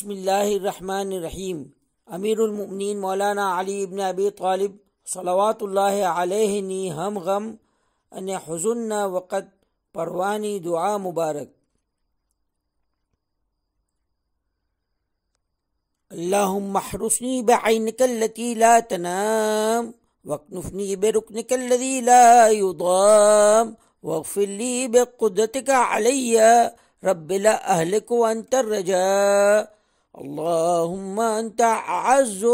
بسم الله الرحمن الرحيم امیر المؤمنین مولانا علی ابن ابی طالب صلوات الله علیہ نی هم غم ان حزننا وقد پروانی دعا مبارک اللهم احرسني بعينك التي لا تنام واكنفني بركنك الذي لا يضام واغفر لي بقدرتك علي رب لا أهلك وأنت الرجاء اللهم أنت أعز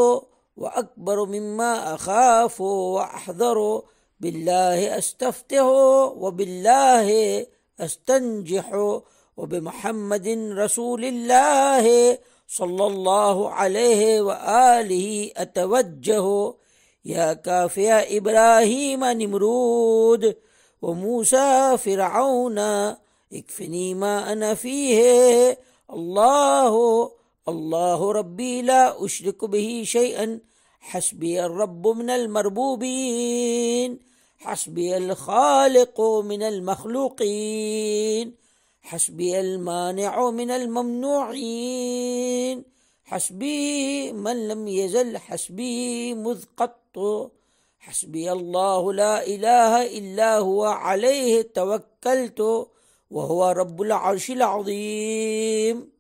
وأكبر مما أخاف وأحذر بالله أستفتح وبالله أستنجح وبمحمد رسول الله صلى الله عليه وآله أتوجه يا كافي إبراهيم نمرود وموسى فرعون اكفني ما أنا فيه الله الله ربي لا أشرك به شيئا حسبي الرب من المربوبين حسبي الخالق من المخلوقين حسبي المانع من الممنوعين حسبي من لم يزل حسبي مذ قط حسبي الله لا اله الا هو عليه توكلت وهو رب العرش العظيم